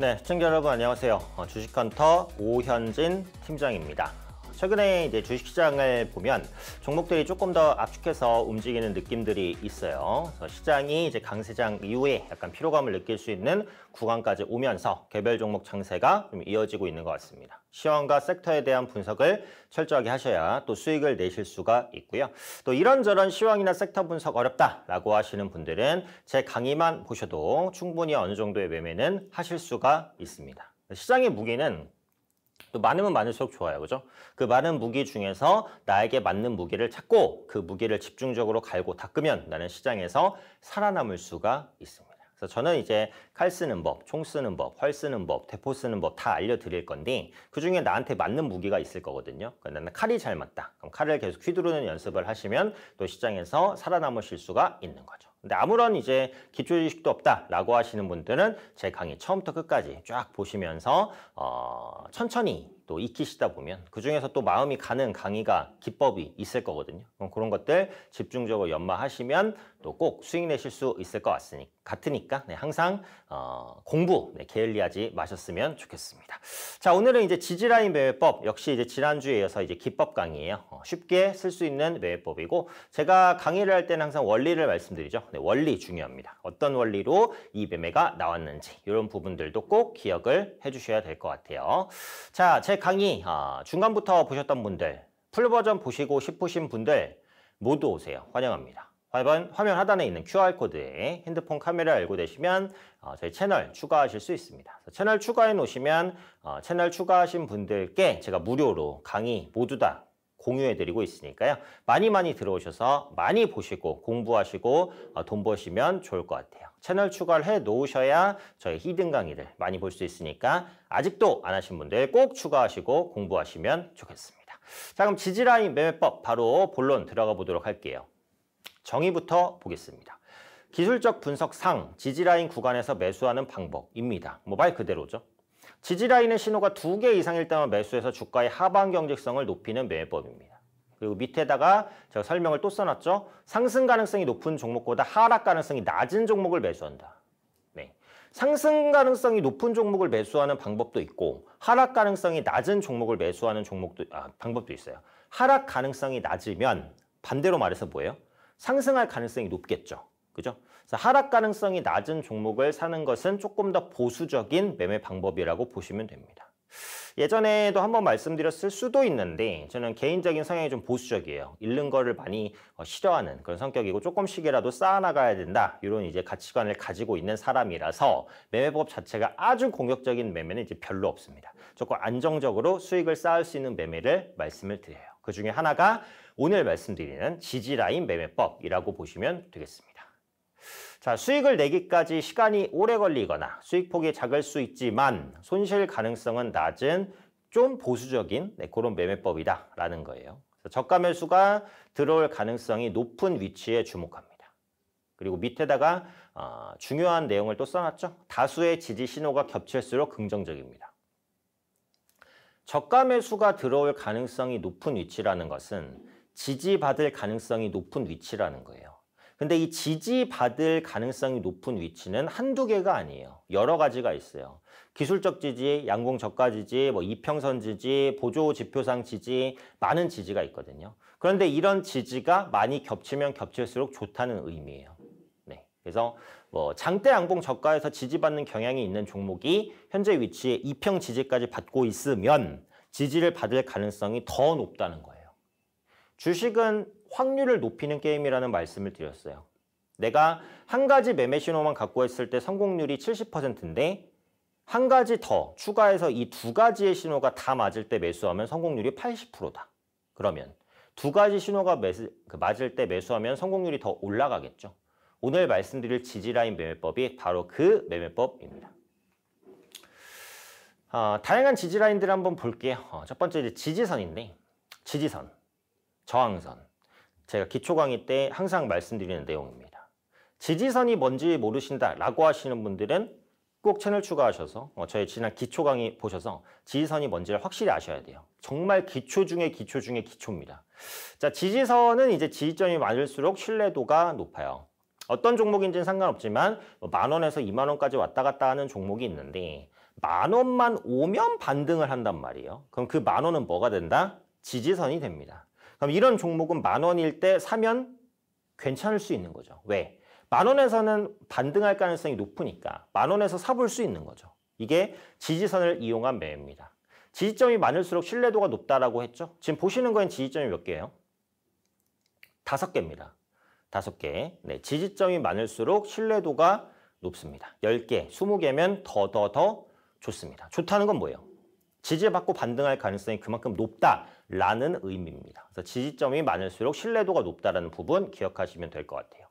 네, 시청자 여러분 안녕하세요. 어, 주식헌터 오현진 팀장입니다. 최근에 이제 주식시장을 보면 종목들이 조금 더 압축해서 움직이는 느낌들이 있어요. 그래서 시장이 이제 강세장 이후에 약간 피로감을 느낄 수 있는 구간까지 오면서 개별 종목 장세가 좀 이어지고 있는 것 같습니다. 시황과 섹터에 대한 분석을 철저하게 하셔야 또 수익을 내실 수가 있고요. 또 이런저런 시황이나 섹터 분석 어렵다라고 하시는 분들은 제 강의만 보셔도 충분히 어느 정도의 매매는 하실 수가 있습니다. 시장의 무게는 많으면 많을수록 좋아요. 그죠? 그 많은 무기 중에서 나에게 맞는 무기를 찾고 그 무기를 집중적으로 갈고 닦으면 나는 시장에서 살아남을 수가 있습니다. 그래서 저는 이제 칼 쓰는 법, 총 쓰는 법, 활 쓰는 법, 대포 쓰는 법 다 알려드릴 건데 그중에 나한테 맞는 무기가 있을 거거든요. 그러니까 나는 칼이 잘 맞다. 그럼 칼을 계속 휘두르는 연습을 하시면 또 시장에서 살아남으실 수가 있는 거죠. 근데 아무런 이제 기초 지식도 없다라고 하시는 분들은 제 강의 처음부터 끝까지 쫙 보시면서 어, 천천히 또 익히시다 보면 그 중에서 또 마음이 가는 강의가 기법이 있을 거거든요. 그럼 그런 것들 집중적으로 연마하시면 또 꼭 수익 내실 수 있을 것 같으니, 같으니까 네, 항상 어, 공부 네, 게을리하지 마셨으면 좋겠습니다. 자 오늘은 이제 지지라인 매매법 역시 이제 지난주에 이어서 이제 기법 강의예요. 어, 쉽게 쓸 수 있는 매매법이고 제가 강의를 할 때는 항상 원리를 말씀드리죠. 네, 원리 중요합니다. 어떤 원리로 이 매매가 나왔는지 이런 부분들도 꼭 기억을 해주셔야 될 것 같아요. 자제 강의 아, 중간부터 보셨던 분들, 풀버전 보시고 싶으신 분들 모두 오세요. 환영합니다. 화면, 하단에 있는 QR코드에 핸드폰 카메라 알고 되시면 어, 저희 채널 추가하실 수 있습니다. 채널 추가해 놓으시면 어, 채널 추가하신 분들께 제가 무료로 강의 모두 다 공유해드리고 있으니까요. 많이 많이 들어오셔서 많이 보시고 공부하시고 어, 돈 버시면 좋을 것 같아요. 채널 추가를 해 놓으셔야 저희 히든 강의를 많이 볼 수 있으니까 아직도 안 하신 분들 꼭 추가하시고 공부하시면 좋겠습니다. 자 그럼 지지라인 매매법 바로 본론 들어가 보도록 할게요. 정의부터 보겠습니다. 기술적 분석상 지지라인 구간에서 매수하는 방법입니다. 뭐말 그대로죠. 지지라인의 신호가 두 개 이상일 때만 매수해서 주가의 하반 경직성을 높이는 매매법입니다. 그리고 밑에다가 제가 설명을 또 써놨죠. 상승 가능성이 높은 종목보다 하락 가능성이 낮은 종목을 매수한다. 네. 상승 가능성이 높은 종목을 매수하는 방법도 있고 하락 가능성이 낮은 종목을 매수하는 종목도 아, 방법도 있어요. 하락 가능성이 낮으면 반대로 말해서 뭐예요? 상승할 가능성이 높겠죠. 그죠? 하락 가능성이 낮은 종목을 사는 것은 조금 더 보수적인 매매 방법이라고 보시면 됩니다. 예전에도 한번 말씀드렸을 수도 있는데 저는 개인적인 성향이 좀 보수적이에요. 잃는 거를 많이 어, 싫어하는 그런 성격이고 조금씩이라도 쌓아나가야 된다. 이런 이제 가치관을 가지고 있는 사람이라서 매매법 자체가 아주 공격적인 매매는 이제 별로 없습니다. 조금 안정적으로 수익을 쌓을 수 있는 매매를 말씀을 드려요. 그 중에 하나가 오늘 말씀드리는 지지라인 매매법이라고 보시면 되겠습니다. 자, 수익을 내기까지 시간이 오래 걸리거나 수익폭이 작을 수 있지만 손실 가능성은 낮은 좀 보수적인 네, 그런 매매법이다라는 거예요. 저가 매수가 들어올 가능성이 높은 위치에 주목합니다. 그리고 밑에다가 어, 중요한 내용을 또 써놨죠. 다수의 지지 신호가 겹칠수록 긍정적입니다. 저가 매수가 들어올 가능성이 높은 위치라는 것은 지지받을 가능성이 높은 위치라는 거예요. 근데 이 지지받을 가능성이 높은 위치는 한두 개가 아니에요. 여러 가지가 있어요. 기술적 지지, 양궁 저가 지지, 뭐 이평선 지지, 보조 지표상 지지, 많은 지지가 있거든요. 그런데 이런 지지가 많이 겹치면 겹칠수록 좋다는 의미예요. 네. 그래서 뭐 장대 양봉 저가에서 지지받는 경향이 있는 종목이 현재 위치에 이평 지지까지 받고 있으면 지지를 받을 가능성이 더 높다는 거예요. 주식은 확률을 높이는 게임이라는 말씀을 드렸어요. 내가 한 가지 매매 신호만 갖고 있을 때 성공률이 70%인데 한 가지 더 추가해서 이 두 가지의 신호가 다 맞을 때 매수하면 성공률이 80%다. 그러면 두 가지 신호가 매수, 그 맞을 때 매수하면 성공률이 더 올라가겠죠. 오늘 말씀드릴 지지라인 매매법이 바로 그 매매법입니다. 아, 다양한 지지라인들을 한번 볼게요. 어, 첫 번째 이제 지지선인데 지지선, 저항선, 제가 기초 강의 때 항상 말씀드리는 내용입니다. 지지선이 뭔지 모르신다라고 하시는 분들은 꼭 채널 추가하셔서 어, 저희 지난 기초 강의 보셔서 지지선이 뭔지를 확실히 아셔야 돼요. 정말 기초 중에 기초 중에 기초입니다. 자, 지지선은 이제 지지점이 많을수록 신뢰도가 높아요. 어떤 종목인지는 상관없지만 뭐 만 원에서 2만 원까지 왔다 갔다 하는 종목이 있는데 만 원만 오면 반등을 한단 말이에요. 그럼 그만 원은 뭐가 된다? 지지선이 됩니다. 그럼 이런 종목은 만 원일 때 사면 괜찮을 수 있는 거죠. 왜? 만 원에서는 반등할 가능성이 높으니까 만 원에서 사볼 수 있는 거죠. 이게 지지선을 이용한 매입니다. 지지점이 많을수록 신뢰도가 높다라고 했죠. 지금 보시는 거엔 지지점이 몇 개예요? 다섯 개입니다. 다섯 개. 네, 지지점이 많을수록 신뢰도가 높습니다. 열개 스무 개면더더더 좋습니다. 좋다는 건 뭐예요? 지지받고 반등할 가능성이 그만큼 높다 라는 의미입니다. 그래서 지지점이 많을수록 신뢰도가 높다라는 부분 기억하시면 될 것 같아요.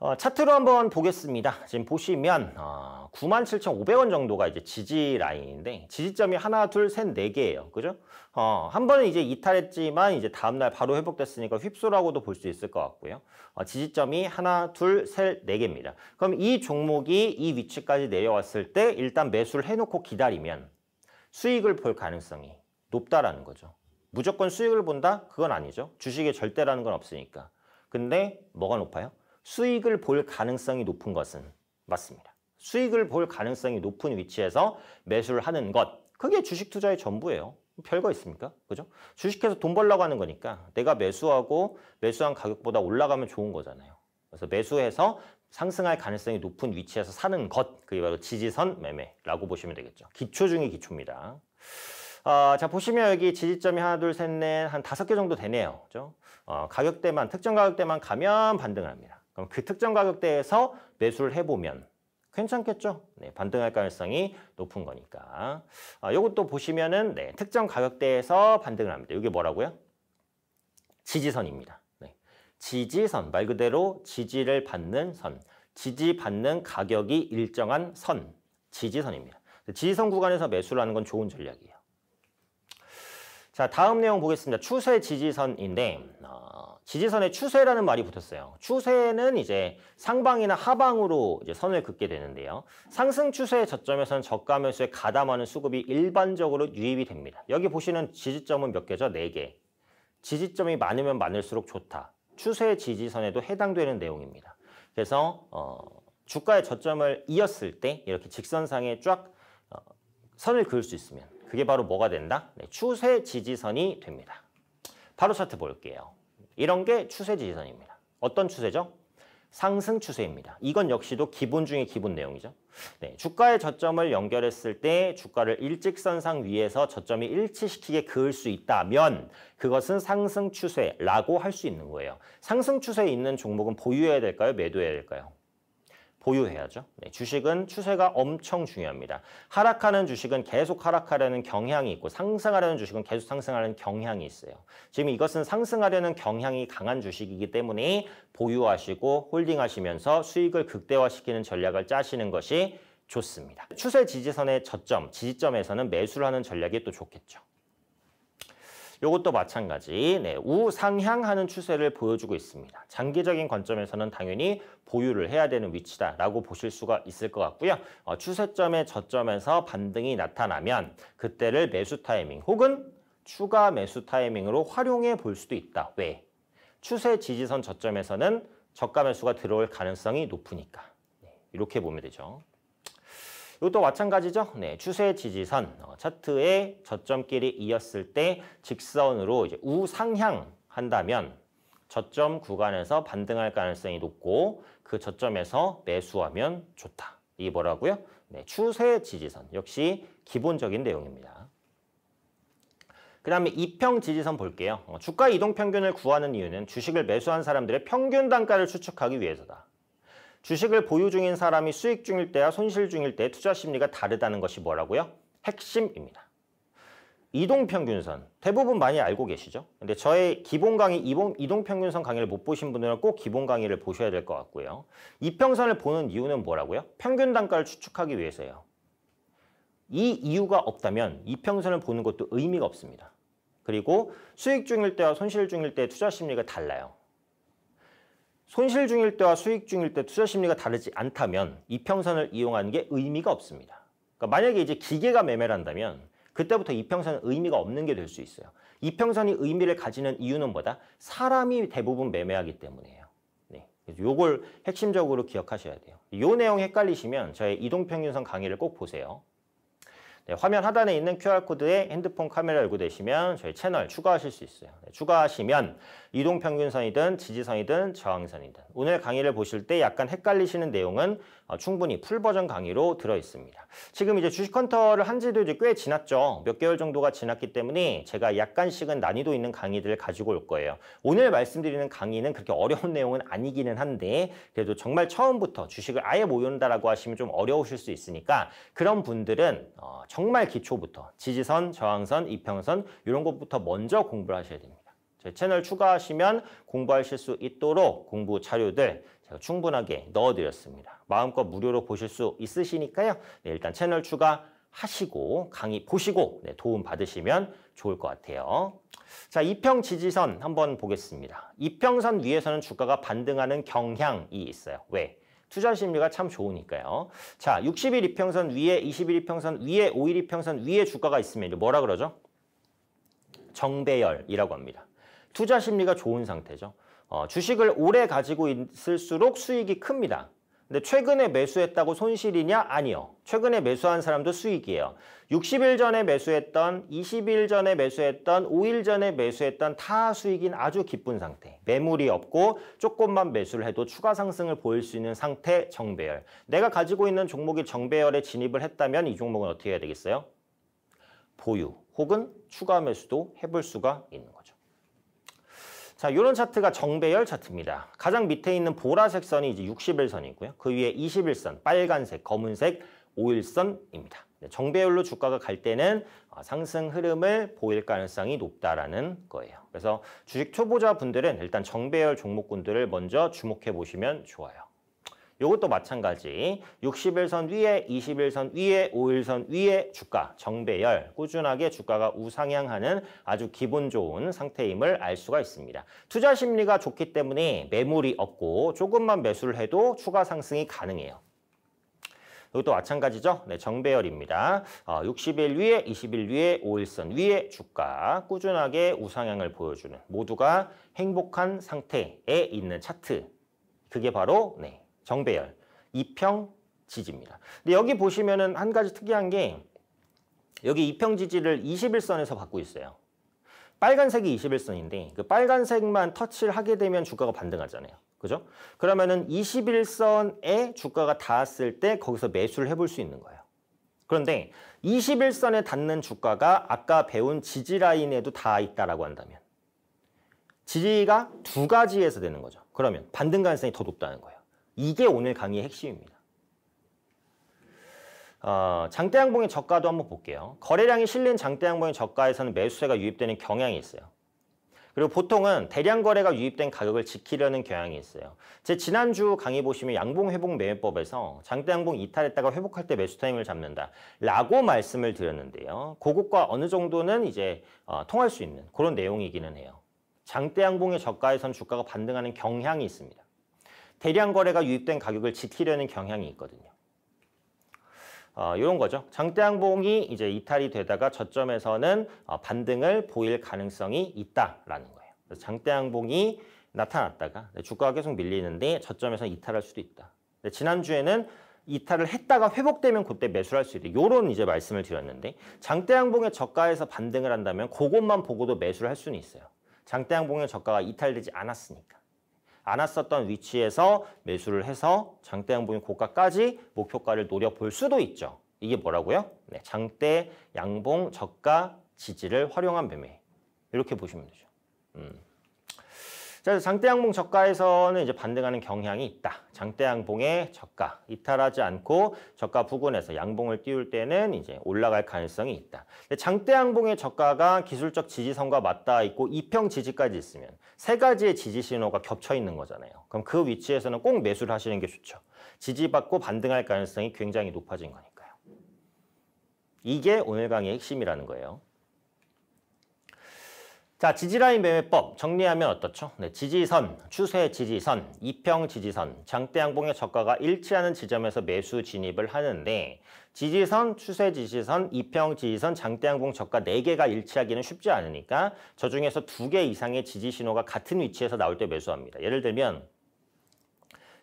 어, 차트로 한번 보겠습니다. 지금 보시면 어, 97,500원 정도가 이제 지지 라인인데 지지점이 하나, 둘, 셋, 네 개예요. 그죠? 어, 한 번은 이제 이탈했지만 이제 다음날 바로 회복됐으니까 휩소라고도 볼 수 있을 것 같고요. 어, 지지점이 하나, 둘, 셋, 네 개입니다. 그럼 이 종목이 이 위치까지 내려왔을 때 일단 매수를 해놓고 기다리면 수익을 볼 가능성이 높다라는 거죠. 무조건 수익을 본다? 그건 아니죠. 주식에 절대라는 건 없으니까. 근데 뭐가 높아요? 수익을 볼 가능성이 높은 것은 맞습니다. 수익을 볼 가능성이 높은 위치에서 매수를 하는 것. 그게 주식 투자의 전부예요. 별거 있습니까? 그죠? 주식해서 돈 벌려고 하는 거니까 내가 매수하고 매수한 가격보다 올라가면 좋은 거잖아요. 그래서 매수해서 상승할 가능성이 높은 위치에서 사는 것. 그게 바로 지지선 매매라고 보시면 되겠죠. 기초 중의 기초입니다. 어, 자 보시면 여기 지지점이 하나 둘 셋 넷 한 다섯 개 정도 되네요. 그죠? 어, 가격대만 특정 가격대만 가면 반등을 합니다. 그럼 그 특정 가격대에서 매수를 해보면 괜찮겠죠? 네, 반등할 가능성이 높은 거니까. 이것도 아, 보시면은 네, 특정 가격대에서 반등을 합니다. 이게 뭐라고요? 지지선입니다. 네. 지지선, 말 그대로 지지를 받는 선. 지지받는 가격이 일정한 선, 지지선입니다. 지지선 구간에서 매수를 하는 건 좋은 전략이에요. 자, 다음 내용 보겠습니다. 추세 지지선인데 어, 지지선에 추세라는 말이 붙었어요. 추세는 이제 상방이나 하방으로 이제 선을 긋게 되는데요. 상승 추세의 저점에서는 저가 매수에 가담하는 수급이 일반적으로 유입이 됩니다. 여기 보시는 지지점은 몇 개죠? 4개 지지점이 많으면 많을수록 좋다. 추세 지지선에도 해당되는 내용입니다. 그래서 어, 주가의 저점을 이었을 때 이렇게 직선상에 쫙 어, 선을 그을 수 있으면 그게 바로 뭐가 된다? 네, 추세 지지선이 됩니다. 바로 차트 볼게요. 이런 게 추세 지지선입니다. 어떤 추세죠? 상승 추세입니다. 이건 역시도 기본 중에 기본 내용이죠. 네, 주가의 저점을 연결했을 때 주가를 일직선상 위에서 저점이 일치시키게 그을 수 있다면 그것은 상승 추세라고 할 수 있는 거예요. 상승 추세에 있는 종목은 보유해야 될까요? 매도해야 될까요? 보유해야죠. 네, 주식은 추세가 엄청 중요합니다. 하락하는 주식은 계속 하락하려는 경향이 있고 상승하려는 주식은 계속 상승하려는 경향이 있어요. 지금 이것은 상승하려는 경향이 강한 주식이기 때문에 보유하시고 홀딩하시면서 수익을 극대화시키는 전략을 짜시는 것이 좋습니다. 추세 지지선의 저점, 지지점에서는 매수를 하는 전략이 또 좋겠죠. 이것도 마찬가지 네, 우상향하는 추세를 보여주고 있습니다. 장기적인 관점에서는 당연히 보유를 해야 되는 위치다라고 보실 수가 있을 것 같고요. 어, 추세점의 저점에서 반등이 나타나면 그때를 매수 타이밍 혹은 추가 매수 타이밍으로 활용해 볼 수도 있다. 왜? 추세 지지선 저점에서는 저가 매수가 들어올 가능성이 높으니까. 네, 이렇게 보면 되죠. 이것도 마찬가지죠. 네, 추세 지지선 어, 차트의 저점끼리 이었을 때 직선으로 이제 우상향 한다면 저점 구간에서 반등할 가능성이 높고 그 저점에서 매수하면 좋다. 이게 뭐라고요? 네, 추세 지지선 역시 기본적인 내용입니다. 그 다음에 이평 지지선 볼게요. 어, 주가 이동 평균을 구하는 이유는 주식을 매수한 사람들의 평균 단가를 추측하기 위해서다. 주식을 보유 중인 사람이 수익 중일 때와 손실 중일 때 투자 심리가 다르다는 것이 뭐라고요? 핵심입니다. 이동평균선 대부분 많이 알고 계시죠? 근데 저의 기본 강의 이동평균선 강의를 못 보신 분들은 꼭 기본 강의를 보셔야 될 것 같고요. 이평선을 보는 이유는 뭐라고요? 평균 단가를 추측하기 위해서예요. 이 이유가 없다면 이평선을 보는 것도 의미가 없습니다. 그리고 수익 중일 때와 손실 중일 때 투자 심리가 달라요. 손실 중일 때와 수익 중일 때 투자 심리가 다르지 않다면 이평선을 이용하는 게 의미가 없습니다. 그러니까 만약에 이제 기계가 매매를 한다면 그때부터 이평선은 의미가 없는 게 될 수 있어요. 이평선이 의미를 가지는 이유는 뭐다? 사람이 대부분 매매하기 때문이에요. 네. 요걸 핵심적으로 기억하셔야 돼요. 요 내용 헷갈리시면 저의 이동평균선 강의를 꼭 보세요. 네, 화면 하단에 있는 QR코드에 핸드폰 카메라 열고되시면 저희 채널 추가하실 수 있어요. 네, 추가하시면 이동평균선이든 지지선이든 저항선이든 오늘 강의를 보실 때 약간 헷갈리시는 내용은 어, 충분히 풀버전 강의로 들어있습니다. 지금 이제 주식헌터를 한 지도 이제 꽤 지났죠. 몇 개월 정도가 지났기 때문에 제가 약간씩은 난이도 있는 강의들을 가지고 올 거예요. 오늘 말씀드리는 강의는 그렇게 어려운 내용은 아니기는 한데 그래도 정말 처음부터 주식을 아예 모른다라고 하시면 좀 어려우실 수 있으니까 그런 분들은 어, 정말 기초부터 지지선, 저항선, 이평선 이런 것부터 먼저 공부를 하셔야 됩니다. 제 채널 추가하시면 공부하실 수 있도록 공부 자료들 제가 충분하게 넣어드렸습니다. 마음껏 무료로 보실 수 있으시니까요. 네, 일단 채널 추가하시고 강의 보시고 네, 도움 받으시면 좋을 것 같아요. 자, 이평 지지선 한번 보겠습니다. 이평선 위에서는 주가가 반등하는 경향이 있어요. 왜? 투자 심리가 참 좋으니까요. 자, 60일 이평선 위에 2 1일 이평선 위에 5일 이평선 위에 주가가 있으면 이 뭐라 그러죠? 정배열이라고 합니다. 투자 심리가 좋은 상태죠. 어, 주식을 오래 가지고 있을수록 수익이 큽니다. 근데 최근에 매수했다고 손실이냐? 아니요. 최근에 매수한 사람도 수익이에요. 60일 전에 매수했던, 20일 전에 매수했던, 5일 전에 매수했던 다 수익인 아주 기쁜 상태. 매물이 없고 조금만 매수를 해도 추가 상승을 보일 수 있는 상태 정배열. 내가 가지고 있는 종목이 정배열에 진입을 했다면 이 종목은 어떻게 해야 되겠어요? 보유 혹은 추가 매수도 해볼 수가 있는 거예요. 자, 요런 차트가 정배열 차트입니다. 가장 밑에 있는 보라색 선이 이제 60일 선이고요. 그 위에 20일 선, 빨간색, 검은색, 5일 선입니다. 네, 정배열로 주가가 갈 때는 어, 상승 흐름을 보일 가능성이 높다라는 거예요. 그래서 주식 초보자분들은 일단 정배열 종목군들을 먼저 주목해 보시면 좋아요. 이것도 마찬가지 60일선 위에 20일선 위에 5일선 위에 주가 정배열 꾸준하게 주가가 우상향하는 아주 기분 좋은 상태임을 알 수가 있습니다. 투자 심리가 좋기 때문에 매물이 없고 조금만 매수를 해도 추가 상승이 가능해요. 이것도 마찬가지죠. 네, 정배열입니다. 어, 60일 위에, 20일 위에, 5일선 위에 주가 꾸준하게 우상향을 보여주는 모두가 행복한 상태에 있는 차트. 그게 바로 네, 정배열, 이평 지지입니다. 근데 여기 보시면은 한 가지 특이한 게 여기 이평 지지를 21선에서 받고 있어요. 빨간색이 21선인데 그 빨간색만 터치를 하게 되면 주가가 반등하잖아요. 그죠? 그러면은 21선에 주가가 닿았을 때 거기서 매수를 해볼 수 있는 거예요. 그런데 21선에 닿는 주가가 아까 배운 지지 라인에도 다 있다라고 한다면 지지가 두 가지에서 되는 거죠. 그러면 반등 가능성이 더 높다는 거예요. 이게 오늘 강의의 핵심입니다. 어, 장대양봉의 저가도 한번 볼게요. 거래량이 실린 장대양봉의 저가에서는 매수세가 유입되는 경향이 있어요. 그리고 보통은 대량 거래가 유입된 가격을 지키려는 경향이 있어요. 제 지난주 강의 보시면 양봉 회복 매매법에서 장대양봉 이탈했다가 회복할 때 매수 타임을 잡는다 라고 말씀을 드렸는데요. 고급과 어느 정도는 이제 어, 통할 수 있는 그런 내용이기는 해요. 장대양봉의 저가에선 주가가 반등하는 경향이 있습니다. 대량 거래가 유입된 가격을 지키려는 경향이 있거든요. 어, 이런 거죠. 장대항봉이 이제 이탈이 되다가 저점에서는 어, 반등을 보일 가능성이 있다라는 거예요. 장대항봉이 나타났다가 네, 주가가 계속 밀리는데 저점에서 이탈할 수도 있다. 네, 지난주에는 이탈을 했다가 회복되면 그때 매수할 수 있다. 요런 이제 말씀을 드렸는데 장대항봉의 저가에서 반등을 한다면 그것만 보고도 매수를 할 수는 있어요. 장대항봉의 저가가 이탈되지 않았으니까. 않았었던 위치에서 매수를 해서 장대 양봉의 고가까지 목표가를 노려볼 수도 있죠. 이게 뭐라고요? 네, 장대 양봉 저가 지지를 활용한 매매. 이렇게 보시면 되죠. 음. 그래서 장대양봉 저가에서는 이제 반등하는 경향이 있다. 장대양봉의 저가 이탈하지 않고 저가 부근에서 양봉을 띄울 때는 이제 올라갈 가능성이 있다. 장대양봉의 저가가 기술적 지지선과 맞닿아 있고 이평 지지까지 있으면 세 가지의 지지 신호가 겹쳐 있는 거잖아요. 그럼 그 위치에서는 꼭 매수를 하시는 게 좋죠. 지지받고 반등할 가능성이 굉장히 높아진 거니까요. 이게 오늘 강의 핵심이라는 거예요. 자, 지지라인 매매법 정리하면 어떻죠? 네, 지지선, 추세 지지선, 이평 지지선, 장대 양봉의 저가가 일치하는 지점에서 매수 진입을 하는데 지지선, 추세 지지선, 이평 지지선, 장대 양봉 저가 네개가 일치하기는 쉽지 않으니까 저 중에서 두 개 이상의 지지 신호가 같은 위치에서 나올 때 매수합니다. 예를 들면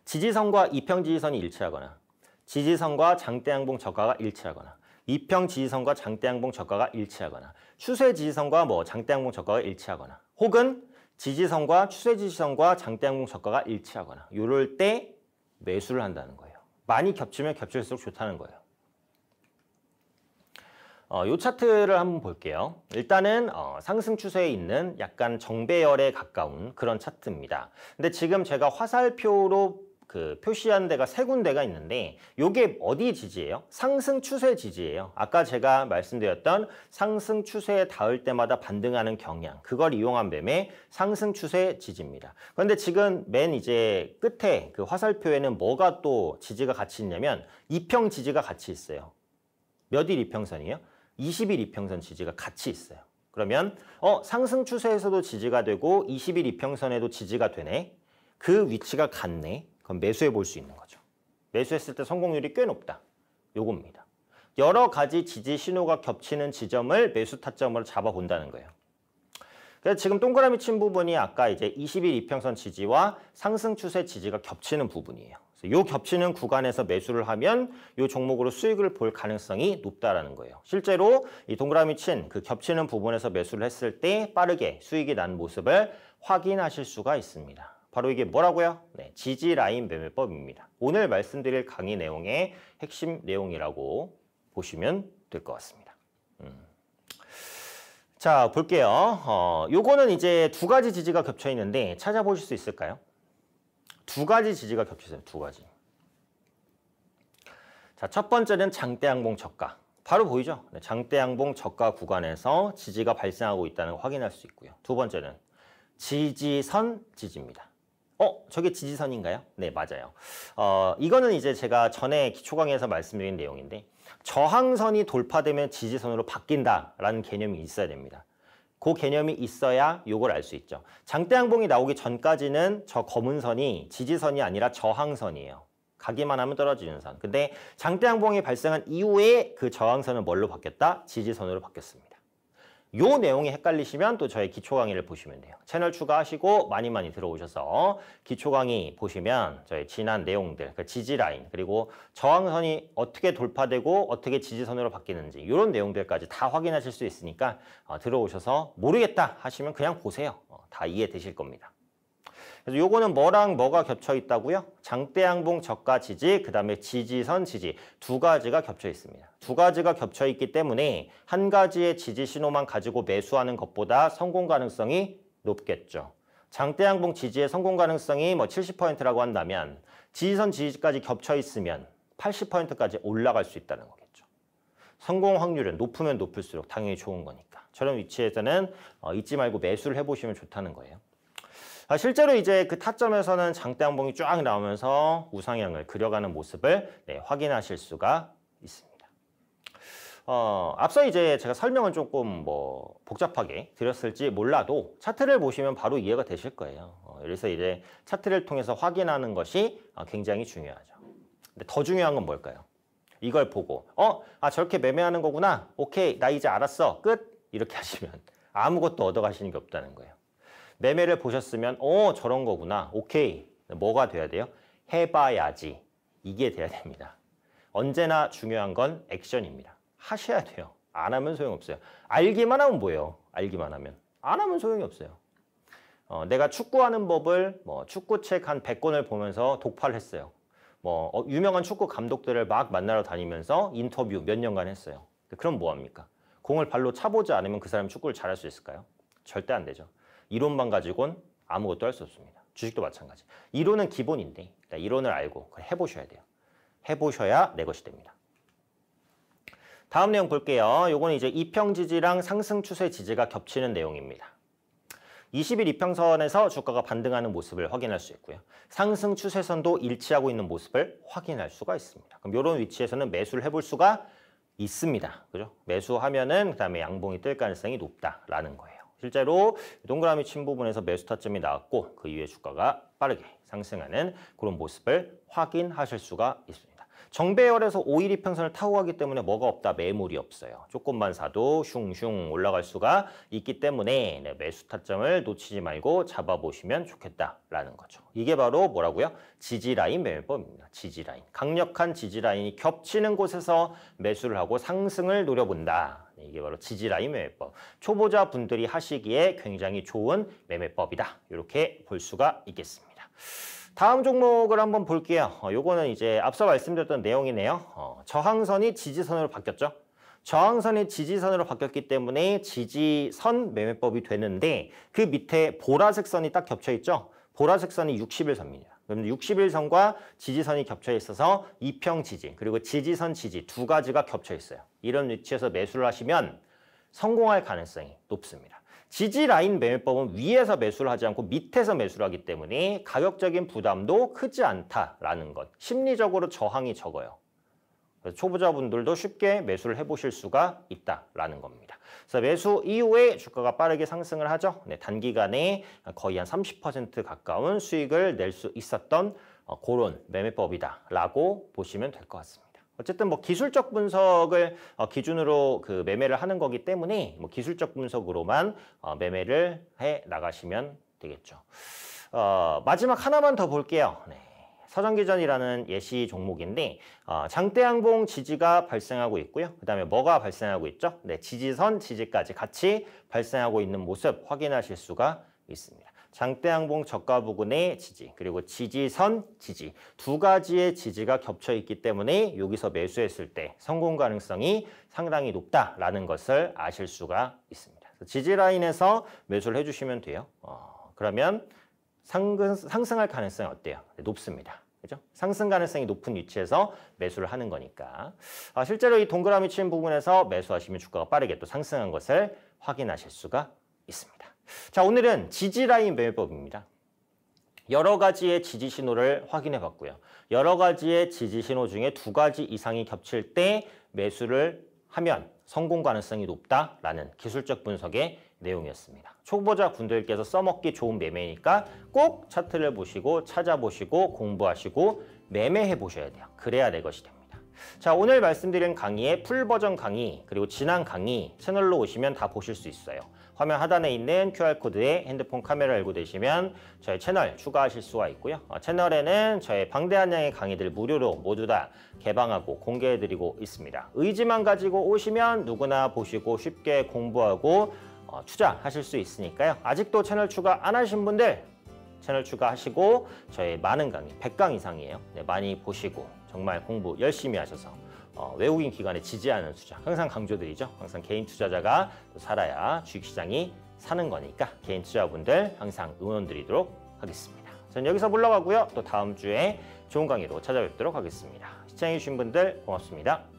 지지선과 이평 지지선이 일치하거나 지지선과 장대 양봉 저가가 일치하거나 이평 지지선과 장대 양봉 저가가 일치하거나 추세 지지선과 뭐 장대항공 저가가 일치하거나 혹은 지지선과 추세 지지선과 장대항공 저가가 일치하거나 이럴 때 매수를 한다는 거예요. 많이 겹치면 겹칠수록 좋다는 거예요. 어, 요 차트를 한번 볼게요. 일단은 어, 상승 추세에 있는 약간 정배열에 가까운 그런 차트입니다. 근데 지금 제가 화살표로 그 표시한 데가 세 군데가 있는데 요게 어디 지지예요? 상승 추세 지지예요. 아까 제가 말씀드렸던 상승 추세에 닿을 때마다 반등하는 경향 그걸 이용한 매매 상승 추세 지지입니다. 그런데 지금 맨 이제 끝에 그 화살표에는 뭐가 또 지지가 같이 있냐면 이평 지지가 같이 있어요. 몇 일 이평선이요? 에 20일 이평선 지지가 같이 있어요. 그러면 어 상승 추세에서도 지지가 되고 20일 이평선에도 지지가 되네. 그 위치가 같네. 그럼 매수해 볼 수 있는 거죠. 매수했을 때 성공률이 꽤 높다. 요겁니다. 여러 가지 지지 신호가 겹치는 지점을 매수 타점으로 잡아본다는 거예요. 그래서 지금 동그라미 친 부분이 아까 이제 20일 이평선 지지와 상승 추세 지지가 겹치는 부분이에요. 요 겹치는 구간에서 매수를 하면 요 종목으로 수익을 볼 가능성이 높다라는 거예요. 실제로 이 동그라미 친 그 겹치는 부분에서 매수를 했을 때 빠르게 수익이 난 모습을 확인하실 수가 있습니다. 바로 이게 뭐라고요? 네, 지지라인 매매법입니다. 오늘 말씀드릴 강의 내용의 핵심 내용이라고 보시면 될 것 같습니다. 음. 자, 볼게요. 어, 요거는 이제 두 가지 지지가 겹쳐 있는데 찾아보실 수 있을까요? 두 가지 지지가 겹치세요. 두 가지. 자, 첫 번째는 장대양봉 저가. 바로 보이죠? 네, 장대양봉 저가 구간에서 지지가 발생하고 있다는 걸 확인할 수 있고요. 두 번째는 지지선 지지입니다. 어? 저게 지지선인가요? 네, 맞아요. 어, 이거는 이제 제가 전에 기초 강의에서 말씀드린 내용인데 저항선이 돌파되면 지지선으로 바뀐다라는 개념이 있어야 됩니다. 그 개념이 있어야 요걸 알 수 있죠. 장대양봉이 나오기 전까지는 저 검은 선이 지지선이 아니라 저항선이에요. 가기만 하면 떨어지는 선. 근데 장대양봉이 발생한 이후에 그 저항선은 뭘로 바뀌었다? 지지선으로 바뀌었습니다. 요 내용이 헷갈리시면 또 저의 기초 강의를 보시면 돼요. 채널 추가하시고 많이 많이 들어오셔서 기초 강의 보시면 저의 지난 내용들, 그 지지 라인, 그리고 저항선이 어떻게 돌파되고 어떻게 지지선으로 바뀌는지 이런 내용들까지 다 확인하실 수 있으니까 어, 들어오셔서 모르겠다 하시면 그냥 보세요. 어, 다 이해되실 겁니다. 그래서 요거는 뭐랑 뭐가 겹쳐 있다고요? 장대양봉 저가 지지, 그 다음에 지지선 지지 두 가지가 겹쳐 있습니다. 두 가지가 겹쳐 있기 때문에 한 가지의 지지 신호만 가지고 매수하는 것보다 성공 가능성이 높겠죠. 장대양봉 지지의 성공 가능성이 뭐 70%라고 한다면 지지선 지지까지 겹쳐 있으면 80%까지 올라갈 수 있다는 거겠죠. 성공 확률은 높으면 높을수록 당연히 좋은 거니까. 저런 위치에서는 어, 잊지 말고 매수를 해보시면 좋다는 거예요. 아, 실제로 이제 그 타점에서는 장대 양봉이 쫙 나오면서 우상향을 그려가는 모습을 네, 확인하실 수가 있습니다. 어, 앞서 이제 제가 설명을 조금 뭐 복잡하게 드렸을지 몰라도 차트를 보시면 바로 이해가 되실 거예요. 어, 그래서 이제 차트를 통해서 확인하는 것이 어, 굉장히 중요하죠. 근데 더 중요한 건 뭘까요? 이걸 보고 어? 아 저렇게 매매하는 거구나. 오케이 나 이제 알았어. 끝! 이렇게 하시면 아무것도 얻어가시는 게 없다는 거예요. 매매를 보셨으면 어 저런 거구나 오케이 뭐가 돼야 돼요? 해봐야지 이게 돼야 됩니다. 언제나 중요한 건 액션입니다. 하셔야 돼요. 안 하면 소용없어요. 알기만 하면 뭐예요? 알기만 하면 안 하면 소용이 없어요. 어, 내가 축구하는 법을 뭐 축구책 한 100권을 보면서 독파 했어요. 뭐 어, 유명한 축구 감독들을 막 만나러 다니면서 인터뷰 몇 년간 했어요. 그럼 뭐 합니까? 공을 발로 차보지 않으면 그 사람이 축구를 잘할 수 있을까요? 절대 안 되죠. 이론만 가지고는 아무것도 할 수 없습니다. 주식도 마찬가지. 이론은 기본인데 그러니까 이론을 알고 해보셔야 돼요. 해보셔야 내 것이 됩니다. 다음 내용 볼게요. 요건 이제 이평 지지랑 상승 추세 지지가 겹치는 내용입니다. 20일 이평선에서 주가가 반등하는 모습을 확인할 수 있고요. 상승 추세선도 일치하고 있는 모습을 확인할 수가 있습니다. 그럼 이런 위치에서는 매수를 해볼 수가 있습니다. 그죠? 매수하면은 그다음에 양봉이 뜰 가능성이 높다라는 거예요. 실제로 동그라미 친 부분에서 매수 타점이 나왔고 그 이후에 주가가 빠르게 상승하는 그런 모습을 확인하실 수가 있습니다. 정배열에서 5일 이평선을 타고 가기 때문에 뭐가 없다 매물이 없어요. 조금만 사도 슝슝 올라갈 수가 있기 때문에 네, 매수 타점을 놓치지 말고 잡아보시면 좋겠다라는 거죠. 이게 바로 뭐라고요? 지지라인 매매법입니다. 지지라인. 강력한 지지라인이 겹치는 곳에서 매수를 하고 상승을 노려본다. 이게 바로 지지라인 매매법. 초보자분들이 하시기에 굉장히 좋은 매매법이다. 이렇게 볼 수가 있겠습니다. 다음 종목을 한번 볼게요. 어, 요거는 이제 앞서 말씀드렸던 내용이네요. 어, 저항선이 지지선으로 바뀌었죠. 저항선이 지지선으로 바뀌었기 때문에 지지선 매매법이 되는데 그 밑에 보라색 선이 딱 겹쳐 있죠. 보라색 선이 60일 선입니다. 그럼 60일선과 지지선이 겹쳐 있어서 이평 지지 그리고 지지선 지지 두 가지가 겹쳐 있어요. 이런 위치에서 매수를 하시면 성공할 가능성이 높습니다. 지지 라인 매매법은 위에서 매수를 하지 않고 밑에서 매수를 하기 때문에 가격적인 부담도 크지 않다라는 것. 심리적으로 저항이 적어요. 초보자분들도 쉽게 매수를 해보실 수가 있다라는 겁니다. 그래서 매수 이후에 주가가 빠르게 상승을 하죠. 네, 단기간에 거의 한 30% 가까운 수익을 낼 수 있었던 어, 그런 매매법이다라고 보시면 될 것 같습니다. 어쨌든 뭐 기술적 분석을 어, 기준으로 그 매매를 하는 거기 때문에 뭐 기술적 분석으로만 어, 매매를 해 나가시면 되겠죠. 어, 마지막 하나만 더 볼게요. 네, 사정기전이라는 예시 종목인데 어, 장대항봉 지지가 발생하고 있고요. 그 다음에 뭐가 발생하고 있죠? 네, 지지선 지지까지 같이 발생하고 있는 모습 확인하실 수가 있습니다. 장대항봉 저가 부근의 지지 그리고 지지선 지지 두 가지의 지지가 겹쳐 있기 때문에 여기서 매수했을 때 성공 가능성이 상당히 높다라는 것을 아실 수가 있습니다. 지지 라인에서 매수를 해주시면 돼요. 어, 그러면 상근, 상승할 가능성이 어때요? 네, 높습니다. 그죠? 상승 가능성이 높은 위치에서 매수를 하는 거니까 아, 실제로 이 동그라미 친 부분에서 매수하시면 주가가 빠르게 또 상승한 것을 확인하실 수가 있습니다. 자 오늘은 지지라인 매매법입니다. 여러 가지의 지지 신호를 확인해 봤고요. 여러 가지의 지지 신호 중에 두 가지 이상이 겹칠 때 매수를 하면 성공 가능성이 높다라는 기술적 분석의 내용이었습니다. 초보자 군들께서 써먹기 좋은 매매니까 꼭 차트를 보시고 찾아보시고 공부하시고 매매해 보셔야 돼요. 그래야 내 것이 됩니다. 자 오늘 말씀드린 강의의 풀 버전 강의 그리고 지난 강의 채널로 오시면 다 보실 수 있어요. 화면 하단에 있는 QR코드에 핸드폰 카메라 알고 되시면 저희 채널 추가하실 수가 있고요. 어, 채널에는 저의 방대한 양의 강의들 무료로 모두 다 개방하고 공개해드리고 있습니다. 의지만 가지고 오시면 누구나 보시고 쉽게 공부하고 투자하실 어, 수 있으니까요. 아직도 채널 추가 안 하신 분들 채널 추가하시고 저희 많은 강의, 100강 이상이에요. 네, 많이 보시고 정말 공부 열심히 하셔서 어, 외국인 기관에 지지하는 투자 항상 강조드리죠. 항상 개인 투자자가 살아야 주식시장이 사는 거니까 개인 투자분들 항상 응원드리도록 하겠습니다. 저는 여기서 물러가고요. 또 다음 주에 좋은 강의로 찾아뵙도록 하겠습니다. 시청해주신 분들 고맙습니다.